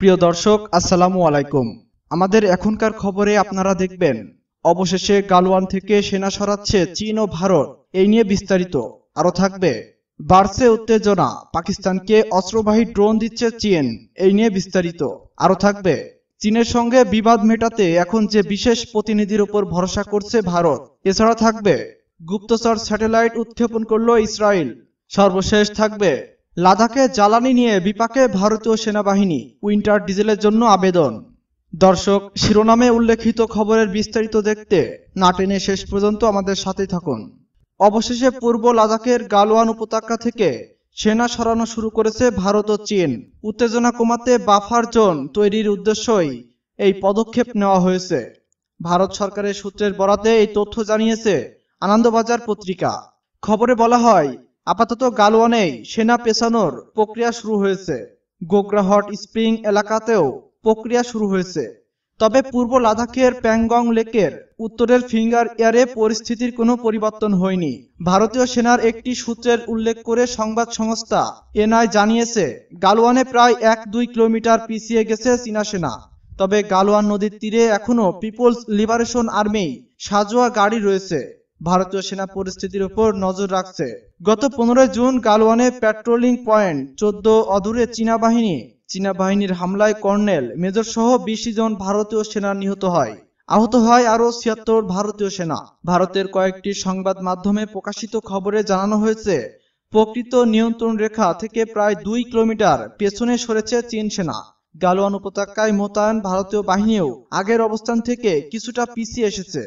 প্রিয় দর্শক আসসালামু আলাইকুম আমাদের এখনকার খবরে আপনারা দেখবেন অবশেষে গালওয়ান থেকে সেনা সরাচ্ছে চীন ও ভারত এই নিয়ে বিস্তারিত আরও থাকবে বাড়ছে উত্তেজনা পাকিস্তানকে অস্ত্রবাহী ড্রোন দিচ্ছে চীন এই নিয়ে বিস্তারিত আরও থাকবে চীনের সঙ্গে বিবাদ মেটাতে এখন যে বিশেষ প্রতিনিধির উপর ভরসা করছে ভারত এছাড়া থাকবে গুপ্তচর স্যাটেলাইট উৎক্ষেপণ করল ইসরায়েল সর্বশেষ থাকবে লাদাখে জ্বালানি নিয়ে বিপাকে ভারতীয় সেনাবাহিনী উইন্টার ডিজেলের জন্য আবেদন দর্শক শিরোনামে উল্লেখিত খবরের বিস্তারিত দেখতে নাটেনে শেষ পর্যন্ত আমাদের সাথে থাকুন অবশেষে পূর্ব লাদাখের গালোয়ান উপত্যকা থেকে সেনা সরানো শুরু করেছে ভারত ও চীন উত্তেজনা কমাতে বাফার জোন তৈরির উদ্দেশ্যই এই পদক্ষেপ নেওয়া হয়েছে ভারত সরকারের সূত্রের বরাতে এই তথ্য জানিয়েছে আনন্দবাজার পত্রিকা খবরে বলা হয় আপাতত গালওয়ানেই সেনা পেছানোর প্রক্রিয়া শুরু হয়েছে গোগ্রাহট স্প্রিং এলাকাতেও প্রক্রিয়া শুরু হয়েছে তবে পূর্ব লাদাখের প্যাংগং লেকের উত্তরের ফিঙ্গার এয়ারে পরিস্থিতির কোনো পরিবর্তন হয়নি ভারতীয় সেনার একটি সূত্রের উল্লেখ করে সংবাদ সংস্থা এনআই জানিয়েছে গালওয়ানে প্রায় এক দুই কিলোমিটার পিছিয়ে গেছে চীনা সেনা তবে গালওয়ান নদীর তীরে এখনও পিপলস লিবারেশন আর্মি সাজোয়া গাড়ি রয়েছে ভারতীয় সেনা পরিস্থিতির উপর নজর রাখছে গত পনেরো জুন গালওয়ানে পেট্রোলিং পয়েন্ট চোদ্দ অদূরে চীনা বাহিনী চীনা বাহিনীর হামলায় কর্নেল মেজর সহ বিশ জন ভারতীয় সেনা নিহত হয় আহত হয় আরো ছিয়াত্তর ভারতীয় সেনা ভারতের কয়েকটি সংবাদ মাধ্যমে প্রকাশিত খবরে জানানো হয়েছে প্রকৃত নিয়ন্ত্রণ রেখা থেকে প্রায় দুই কিলোমিটার পেছনে সরেছে চীন সেনা গালওয়ান উপত্যকায় মোতায়েন ভারতীয় বাহিনীও আগের অবস্থান থেকে কিছুটা পিছিয়ে এসেছে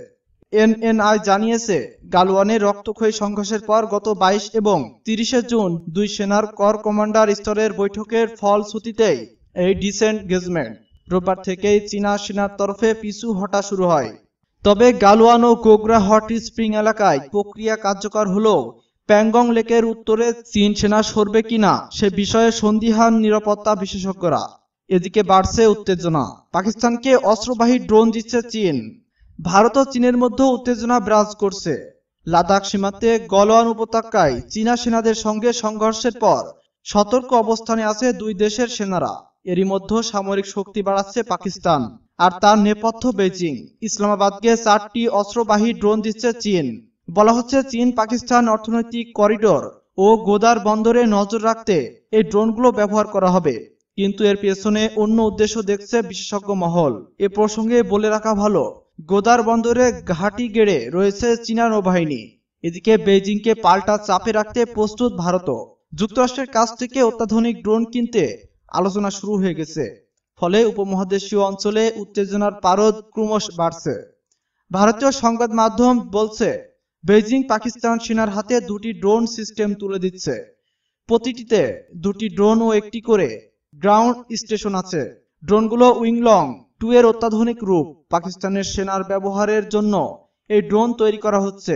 এনএনআই জানিয়েছে গালওয়ানে রক্তক্ষয়ী সংঘর্ষের পর গত বাইশ এবং তিরিশে জুন দুই সেনার কর কমান্ডার স্তরের বৈঠকের ফলশ্রুতিতেই এই ডিসেন্ট গেজমেন্ট রোববার থেকেই চীনা সেনার তরফে পিছু হটা শুরু হয় তবে গালওয়ান ও গোগরা হট স্প্রিং এলাকায় প্রক্রিয়া কার্যকর হলেও প্যাংগং লেকের উত্তরে চীন সেনা সরবে কিনা সে বিষয়ে সন্দিহান নিরাপত্তা বিশেষজ্ঞরা এদিকে বাড়ছে উত্তেজনা পাকিস্তানকে অস্ত্রবাহী ড্রোন দিচ্ছে চীন ভারত ও চীনের মধ্যে উত্তেজনা বিরাজ করছে লাদাখ সীমান্তে গলওয়ান উপত্যকায় চীনা সেনাদের সঙ্গে সংঘর্ষের পর সতর্ক অবস্থানে আছে দুই দেশের সেনারা এরই মধ্যে সামরিক শক্তি বাড়াচ্ছে পাকিস্তান আর তার নেপথ্য বেজিং ইসলামাবাদকে চারটি অস্ত্রবাহী ড্রোন দিচ্ছে চীন বলা হচ্ছে চীন পাকিস্তান অর্থনৈতিক করিডোর ও গোদার বন্দরে নজর রাখতে এই ড্রোনগুলো ব্যবহার করা হবে কিন্তু এর পেছনে অন্য উদ্দেশ্য দেখছে বিশেষজ্ঞ মহল এ প্রসঙ্গে বলে রাখা ভালো গোদার বন্দরে ঘাঁটি গেড়ে রয়েছে চীনা নৌবাহিনী এদিকে বেজিংকে পাল্টা চাপে রাখতে প্রস্তুত ভারত যুক্তরাষ্ট্রের কাছ থেকে অত্যাধুনিক ড্রোন কিনতে আলোচনা শুরু হয়ে গেছে ফলে উপমহাদেশীয় অঞ্চলে উত্তেজনার পারদ ক্রমশ বাড়ছে ভারতীয় সংবাদ মাধ্যম বলছে বেজিং পাকিস্তান সেনার হাতে দুটি ড্রোন সিস্টেম তুলে দিচ্ছে প্রতিটিতে দুটি ড্রোন ও একটি করে গ্রাউন্ড স্টেশন আছে ড্রোনগুলো উইংলং টু এর অত্যাধুনিক রূপ পাকিস্তানের সেনার ব্যবহারের জন্য এই ড্রোন তৈরি করা হচ্ছে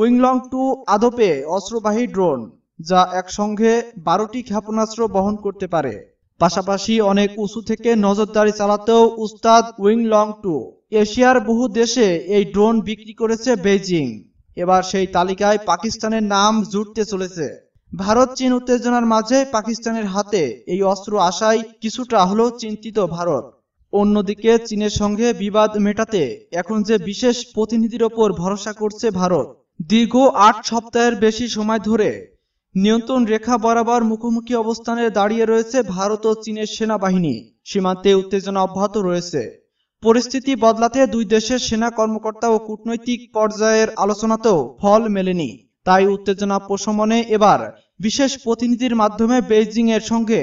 উইংলং টু আদপে অস্ত্রবাহী ড্রোন যা একসঙ্গে বারোটি ক্ষেপণাস্ত্র বহন করতে পারে পাশাপাশি অনেক উঁচু থেকে নজরদারি চালাতেও উস্তাদ উইংলং টু এশিয়ার বহু দেশে এই ড্রোন বিক্রি করেছে বেইজিং এবার সেই তালিকায় পাকিস্তানের নাম জুটতে চলেছে ভারত চীন উত্তেজনার মাঝে পাকিস্তানের হাতে এই অস্ত্র আসায় কিছুটা হলেও চিন্তিত ভারত অন্যদিকে চীনের সঙ্গে বিবাদ মেটাতে এখন যে বিশেষ প্রতিনিধির ওপর ভরসা করছে ভারত দীর্ঘ আট সপ্তাহের বেশি সময় ধরে নিয়ন্ত্রণ রেখা বরাবর মুখোমুখি অবস্থানে দাঁড়িয়ে রয়েছে ভারত ও চীনের সেনাবাহিনী সীমান্তে উত্তেজনা অব্যাহত রয়েছে পরিস্থিতি বদলাতে দুই দেশের সেনা কর্মকর্তা ও কূটনৈতিক পর্যায়ের আলোচনাতেও ফল মেলেনি তাই উত্তেজনা প্রশমনে এবার বিশেষ প্রতিনিধির মাধ্যমে বেইজিং এর সঙ্গে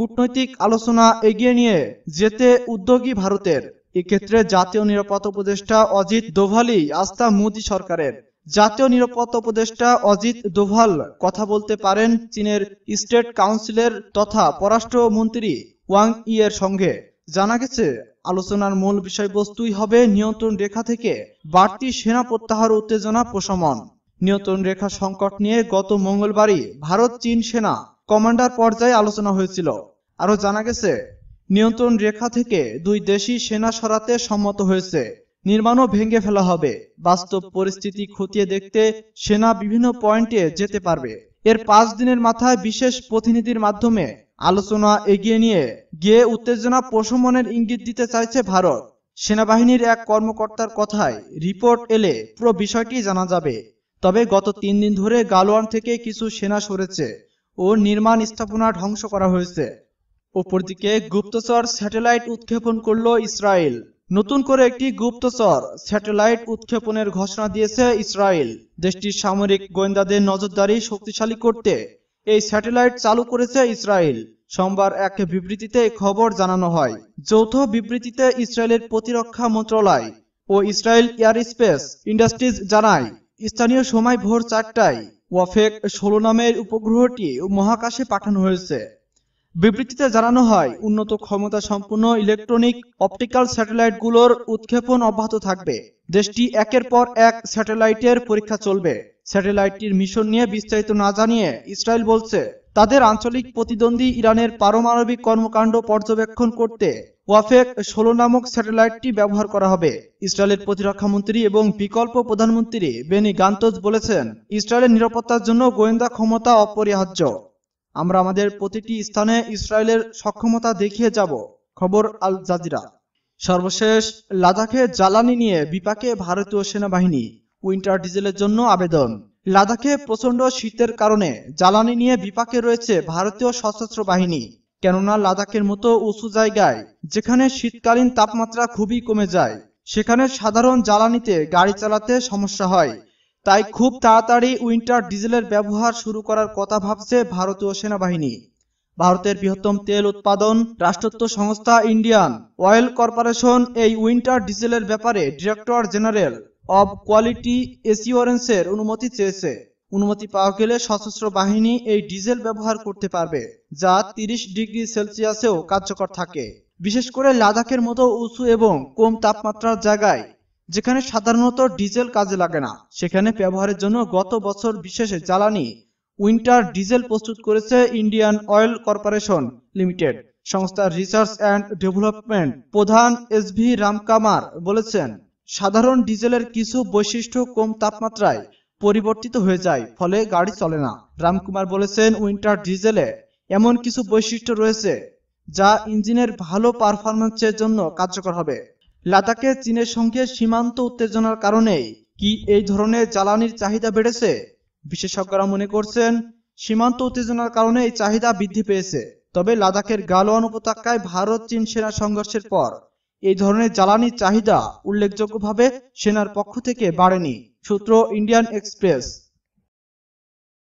কূটনৈতিক আলোচনা এগিয়ে নিয়ে যেতে উদ্যোগী ভারতের এক্ষেত্রে জাতীয় নিরাপত্তা উপদেষ্টা অজিত দোভালই আস্থা মোদী সরকারের জাতীয় নিরাপত্তা উপদেষ্টা অজিত দোভাল কথা বলতে পারেন চীনের স্টেট কাউন্সিলের তথা পররাষ্ট্র মন্ত্রী ওয়াং ইয়ের সঙ্গে জানা গেছে আলোচনার মূল বিষয়বস্তুই হবে নিয়ন্ত্রণ রেখা থেকে বাড়তি সেনা প্রত্যাহার উত্তেজনা প্রশমন নিয়ন্ত্রণ রেখা সংকট নিয়ে গত মঙ্গলবারই ভারত চীন সেনা কমান্ডার পর্যায়ে আলোচনা হয়েছিল আরও জানা গেছে নিয়ন্ত্রণ রেখা থেকে দুই দেশি সেনা সরাতে সম্মত হয়েছে নির্মাণও ভেঙে ফেলা হবে বাস্তব পরিস্থিতি খতিয়ে দেখতে সেনা বিভিন্ন পয়েন্টে যেতে পারবে এর পাঁচ দিনের মাথায় বিশেষ প্রতিনিধির মাধ্যমে আলোচনা এগিয়ে নিয়ে গিয়ে উত্তেজনা প্রশমনের ইঙ্গিত দিতে চাইছে ভারত সেনাবাহিনীর এক কর্মকর্তার কথায় রিপোর্ট এলে পুরো বিষয়টি জানা যাবে তবে গত তিন দিন ধরে গালোয়ান থেকে কিছু সেনা সরেছে ও নির্মাণ স্থাপনা ধ্বংস করা হয়েছে অপরদিকে গুপ্তচর স্যাটেলাইট উৎক্ষেপণ করল ইসরায়েল নতুন করে একটি গুপ্তচর স্যাটেলাইট উৎক্ষেপণের ঘোষণা দিয়েছে ইসরায়েল দেশটির সামরিক গোয়েন্দাদের নজরদারি শক্তিশালী করতে এই স্যাটেলাইট চালু করেছে ইসরায়েল সোমবার এক বিবৃতিতে খবর জানানো হয় যৌথ বিবৃতিতে ইসরায়েলের প্রতিরক্ষা মন্ত্রণালয় ও ইসরায়েল এয়ার স্পেস ইন্ডাস্ট্রিজ জানায় স্থানীয় সময় ভোর চারটায় ওয়াফেক ষোলো নামের উপগ্রহটি মহাকাশে পাঠানো হয়েছে বিবৃতিতে জানানো হয় উন্নত ক্ষমতা সম্পন্ন ইলেকট্রনিক অপটিক্যাল স্যাটেলাইটগুলোর উৎক্ষেপণ অব্যাহত থাকবে দেশটি একের পর এক স্যাটেলাইটের পরীক্ষা চলবে স্যাটেলাইটটির মিশন নিয়ে বিস্তারিত না জানিয়ে ইসরায়েল বলছে তাদের আঞ্চলিক প্রতিদ্বন্দ্বী ইরানের পারমাণবিক কর্মকাণ্ড পর্যবেক্ষণ করতে ওয়াফেক ষোলো নামক স্যাটেলাইটটি ব্যবহার করা হবে ইসরায়েলের মন্ত্রী এবং বিকল্প প্রধানমন্ত্রী বেনি গান্তজ বলেছেন ইসরায়েলের নিরাপত্তার জন্য গোয়েন্দা ক্ষমতা অপরিহার্য আমরা আমাদের প্রতিটি স্থানে ইসরায়েলের সক্ষমতা দেখিয়ে যাব খবর আল জাজিরা সর্বশেষ লাদাখে জ্বালানি নিয়ে বিপাকে ভারতীয় সেনাবাহিনী উইন্টার ডিজেলের জন্য আবেদন লাদাখে প্রচণ্ড শীতের কারণে জ্বালানি নিয়ে বিপাকে রয়েছে ভারতীয় সশস্ত্র বাহিনী কেননা লাদাখের মতো উঁচু জায়গায় যেখানে শীতকালীন তাপমাত্রা খুবই কমে যায় সেখানে সাধারণ জ্বালানিতে গাড়ি চালাতে সমস্যা হয় তাই খুব তাড়াতাড়ি উইন্টার ডিজেলের ব্যবহার শুরু করার কথা ভাবছে ভারতীয় সেনাবাহিনী ভারতের বৃহত্তম তেল উৎপাদন রাষ্ট্রত্ব সংস্থা ইন্ডিয়ান অয়েল কর্পোরেশন এই উইন্টার ডিজেলের ব্যাপারে ডিরেক্টর জেনারেল অব কোয়ালিটি এসিওরেন্সের অনুমতি চেয়েছে অনুমতি পাওয়া গেলে সশস্ত্র বাহিনী এই ডিজেল ব্যবহার করতে পারবে যা তিরিশ ডিগ্রি সেলসিয়াসেও কার্যকর থাকে বিশেষ করে লাদাখের মতো উঁচু এবং কম তাপমাত্রার জায়গায় যেখানে সাধারণত ডিজেল কাজে লাগে না সেখানে ব্যবহারের জন্য গত বছর বিশেষ জ্বালানি উইন্টার ডিজেল প্রস্তুত করেছে ইন্ডিয়ান অয়েল কর্পোরেশন লিমিটেড সংস্থার রিসার্চ অ্যান্ড ডেভেলপমেন্ট প্রধান এস ভি রামকামার বলেছেন সাধারণ ডিজেলের কিছু বৈশিষ্ট্য কম তাপমাত্রায় পরিবর্তিত হয়ে যায় ফলে গাড়ি চলে না রামকুমার বলেছেন উইন্টার ডিজেলে এমন কিছু বৈশিষ্ট্য রয়েছে যা ইঞ্জিনের ভালো পারফরমেন্সের জন্য কার্যকর হবে লাদাখে চীনের সঙ্গে সীমান্ত উত্তেজনার কারণে কি এই ধরনের জ্বালানির চাহিদা বেড়েছে বিশেষজ্ঞরা মনে করছেন সীমান্ত উত্তেজনার কারণে এই চাহিদা বৃদ্ধি পেয়েছে তবে লাদাখের গালোয়ান উপত্যকায় ভারত চীন সেনা সংঘর্ষের পর এই ধরনের জ্বালানির চাহিদা উল্লেখযোগ্যভাবে সেনার পক্ষ থেকে বাড়েনি সূত্র ইন্ডিয়ান এক্সপ্রেস